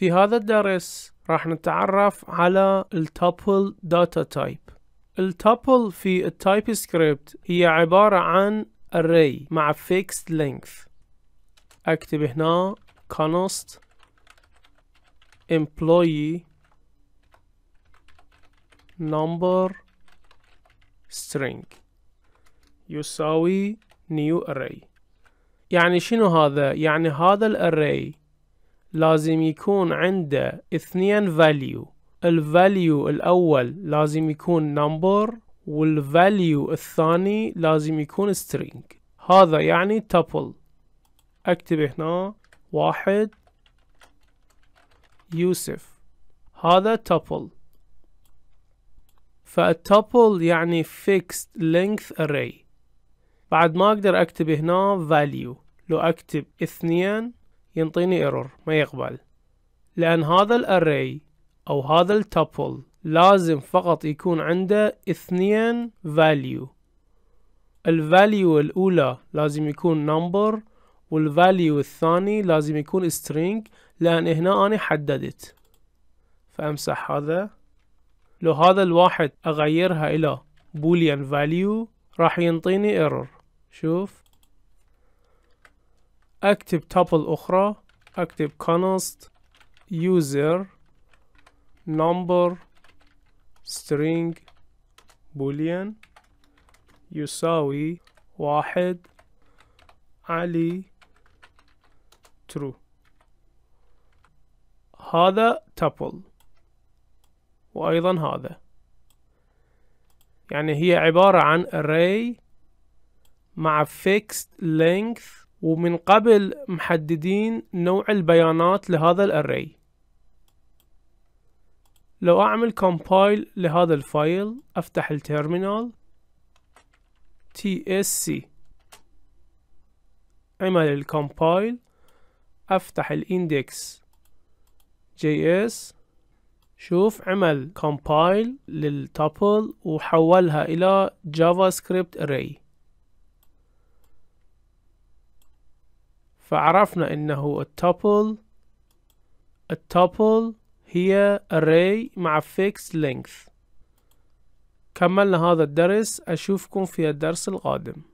في هذا الدرس راح نتعرف على التوبل داتا تايب التوبل في التايب سكريبت هي عبارة عن array مع fixed length اكتب هنا const employee number string يساوي new array يعني شنو هذا؟ يعني هذا array لازم يكون عنده اثنين فاليو الفاليو الأول لازم يكون نمبر والفاليو الثاني لازم يكون string هذا يعني tuple اكتب هنا واحد يوسف هذا tuple فالtuple يعني fixed length array بعد ما اقدر اكتب هنا value لو اكتب اثنين ينطيني ايرور ما يقبل لأن هذا الأري أو هذا التابل لازم فقط يكون عنده اثنين value الفاليو الأولى لازم يكون number والفاليو الثاني لازم يكون string لأن هنا أنا حددت فأمسح هذا لو هذا الواحد أغيرها إلى boolean value راح ينطيني error شوف اكتب تابل اخرى اكتب كونست user number string boolean يساوي واحد علي true هذا tuple وأيضا هذا يعني هي عبارة عن array مع fixed length ومن قبل محددين نوع البيانات لهذا الاري لو اعمل كومبايل لهذا الفايل افتح التيرمينال tsc عمل الكومبايل افتح الاندكس جي اس شوف عمل كومبايل للتابل وحولها الى جافا سكريبت array فعرفنا انه التوبل التوبل هي array مع fixed length كملنا هذا الدرس اشوفكم في الدرس القادم